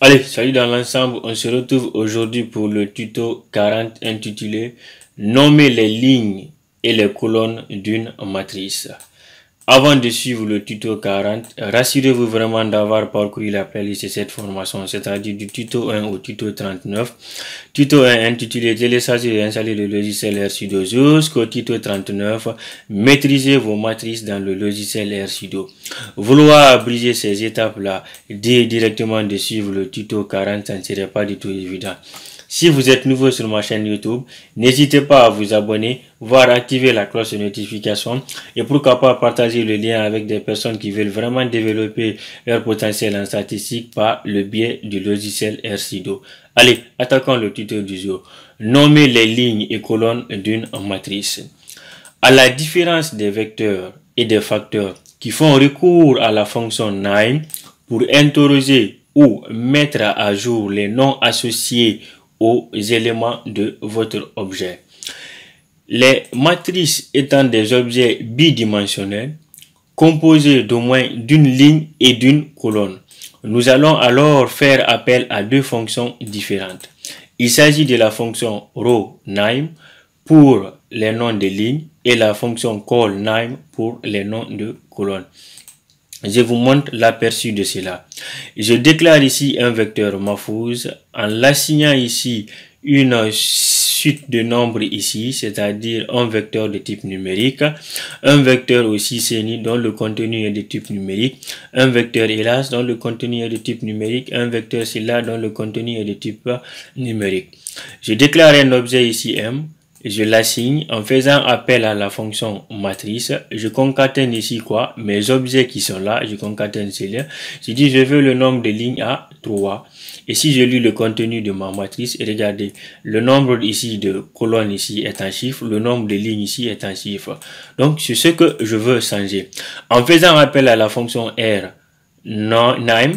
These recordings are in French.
Allez, salut dans l'ensemble. On se retrouve aujourd'hui pour le tuto 40 intitulé Nommer les lignes et les colonnes d'une matrice. Avant de suivre le tuto 40, rassurez-vous vraiment d'avoir parcouru la playlist de cette formation, c'est-à-dire du tuto 1 au tuto 39. Tuto 1 intitulé Télécharger et installer le logiciel R-Sudo jusqu'au tuto 39, Maîtrisez vos matrices dans le logiciel ». Vouloir briser ces étapes-là dès directement de suivre le tuto 40, ça ne serait pas du tout évident. Si vous êtes nouveau sur ma chaîne YouTube, n'hésitez pas à vous abonner, voire activer la cloche de notification et pourquoi pas partager le lien avec des personnes qui veulent vraiment développer leur potentiel en statistique par le biais du logiciel RCDO. Allez, attaquons le tuto du jour. Nommer les lignes et colonnes d'une matrice. À la différence des vecteurs et des facteurs qui font recours à la fonction name pour interroger ou mettre à jour les noms associés aux éléments de votre objet. Les matrices étant des objets bidimensionnels composés d'au moins d'une ligne et d'une colonne. Nous allons alors faire appel à deux fonctions différentes. Il s'agit de la fonction rowName pour les noms de lignes et la fonction call pour les noms de colonnes. Je vous montre l'aperçu de cela. Je déclare ici un vecteur mafouze en l'assignant ici une suite de nombres ici, c'est-à-dire un vecteur de type numérique, un vecteur aussi ni dont le contenu est de type numérique, un vecteur hélas dont le contenu est de type numérique, un vecteur cela dont le contenu est de type numérique. Je déclare un objet ici M je l'assigne en faisant appel à la fonction matrice. Je concatène ici quoi Mes objets qui sont là, je concatène ces là Je dis je veux le nombre de lignes à 3. Et si je lis le contenu de ma matrice, regardez, le nombre ici de colonnes ici est un chiffre, le nombre de lignes ici est un chiffre. Donc c'est ce que je veux changer. En faisant appel à la fonction R, 9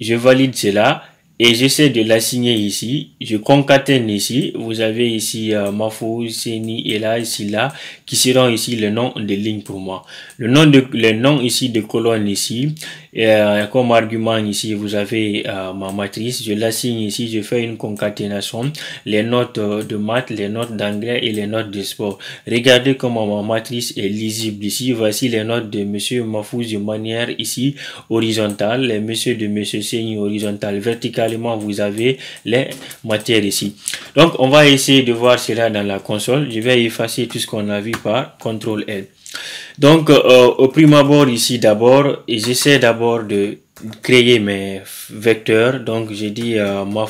je valide cela et j'essaie de l'assigner ici. Je concatène ici. Vous avez ici euh, Mafou, Seni, et là, ici, là, qui seront ici le nom des lignes pour moi. Le nom de, le nom ici de colonne ici euh, comme argument ici, vous avez euh, ma matrice. Je la signe ici, je fais une concaténation. Les notes euh, de maths, les notes d'anglais et les notes de sport. Regardez comment ma matrice est lisible ici. Voici les notes de monsieur Mafouz de manière ici horizontale. Les monsieur de monsieur Seigne horizontal, Verticalement, vous avez les matières ici. Donc, on va essayer de voir cela dans la console. Je vais effacer tout ce qu'on a vu par CTRL L. Donc, euh, euh, au premier abord, ici d'abord, j'essaie d'abord de créer mes vecteurs. Donc, j'ai dit euh, ma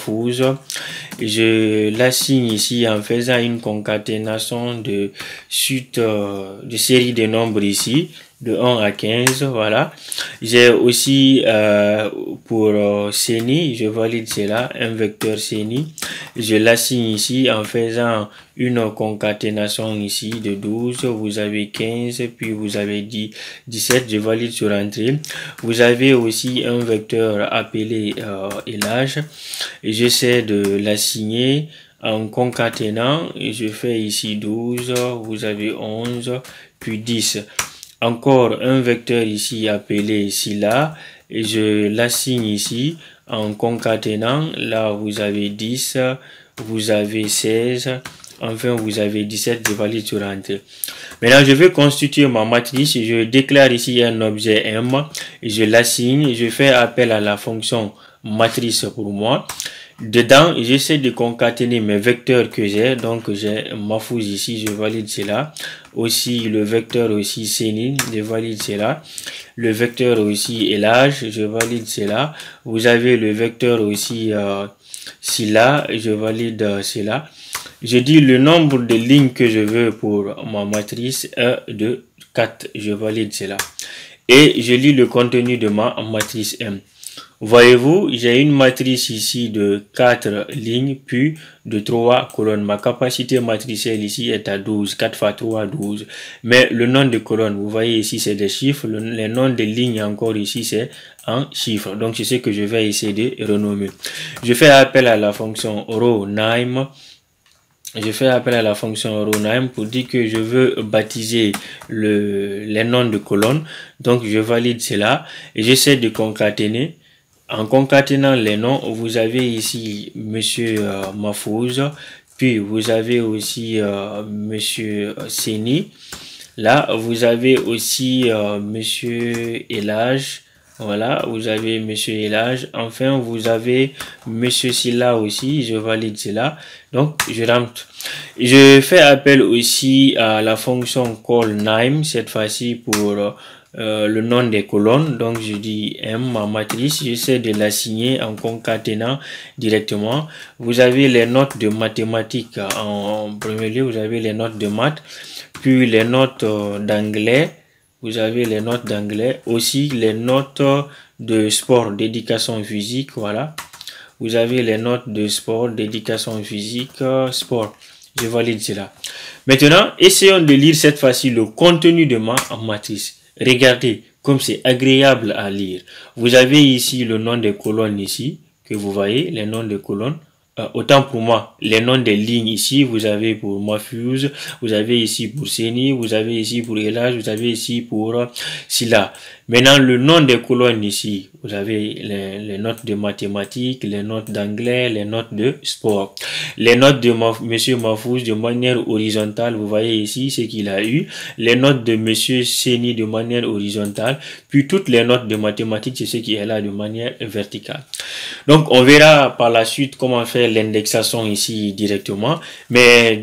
Je l'assigne ici en faisant une concaténation de suite euh, de série de nombres ici de 1 à 15, voilà. J'ai aussi euh, pour euh, je valide cela, un vecteur CENI. Je l'assigne ici en faisant une concaténation ici de 12, vous avez 15, puis vous avez 10, 17, je valide sur entrée. Vous avez aussi un vecteur appelé euh, et J'essaie de l'assigner en concaténant, je fais ici 12, vous avez 11, puis 10 encore un vecteur ici appelé ci-là et je l'assigne ici en concaténant. Là, vous avez 10, vous avez 16, enfin vous avez 17, de valide sur Entrée. Maintenant, je vais constituer ma matrice. Je déclare ici un objet M et je l'assigne. Je fais appel à la fonction matrice pour moi. Dedans, j'essaie de concaténer mes vecteurs que j'ai. Donc, j'ai ma fousse ici, je valide cela. Aussi, le vecteur aussi sénine, je valide cela. Le vecteur aussi l'âge, je valide cela. Vous avez le vecteur aussi euh, là je valide euh, cela. Je dis le nombre de lignes que je veux pour ma matrice 1, 2, 4. Je valide cela. Et je lis le contenu de ma matrice M. Voyez-vous, j'ai une matrice ici de 4 lignes, puis de 3 colonnes. Ma capacité matricielle ici est à 12, 4 fois 3, 12. Mais le nom de colonne, vous voyez ici, c'est des chiffres. Le, nom des de lignes encore ici, c'est un chiffre. Donc, je sais que je vais essayer de renommer. Je fais appel à la fonction rowName. je fais appel à la fonction rowName pour dire que je veux baptiser le, les noms de colonnes. Donc, je valide cela et j'essaie de concaténer en concaténant les noms, vous avez ici Monsieur euh, Mafouz, puis vous avez aussi euh, Monsieur euh, Seni. Là, vous avez aussi euh, Monsieur Elage. Voilà, vous avez Monsieur Elage. Enfin, vous avez Monsieur Silla aussi. Je valide cela. Donc, je rentre. Je fais appel aussi à la fonction call name cette fois-ci pour euh, le nom des colonnes. Donc je dis M, ma matrice, j'essaie de l'assigner en concaténant directement. Vous avez les notes de mathématiques euh, en, premier lieu, vous avez les notes de maths, puis les notes euh, d'anglais, vous avez les notes d'anglais, aussi les notes de sport, d'éducation physique, voilà. Vous avez les notes de sport, d'éducation physique, sport. Je valide cela. Maintenant, essayons de lire cette fois-ci le contenu de ma matrice. Regardez comme c'est agréable à lire. Vous avez ici le nom des colonnes ici, que vous voyez, les noms des colonnes. Euh, autant pour moi, les noms des lignes ici, vous avez pour Mafuse, vous avez ici pour Seni, vous avez ici pour Elas, vous avez ici pour euh, Silla. Maintenant, le nom des colonnes ici, avez les, notes de mathématiques, les notes d'anglais, les notes de sport. Les notes de Monsieur mafouz de manière horizontale, vous voyez ici ce qu'il a eu. Les notes de Monsieur Seni de manière horizontale, puis toutes les notes de mathématiques, c'est ce qui est là de manière verticale. Donc on verra par la suite comment faire l'indexation ici directement. Mais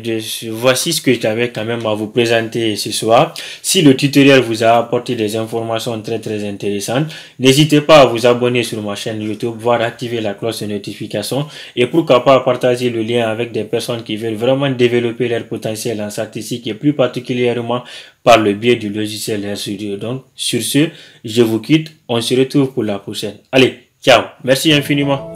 voici ce que j'avais quand même à vous présenter ce soir. Si le tutoriel vous a apporté des informations très très intéressantes, n'hésitez pas à vous vous abonner sur ma chaîne YouTube, voir activer la cloche de notification et pourquoi pas partager le lien avec des personnes qui veulent vraiment développer leur potentiel en statistique et plus particulièrement par le biais du logiciel RStudio. Donc sur ce, je vous quitte, on se retrouve pour la prochaine. Allez, ciao, merci infiniment.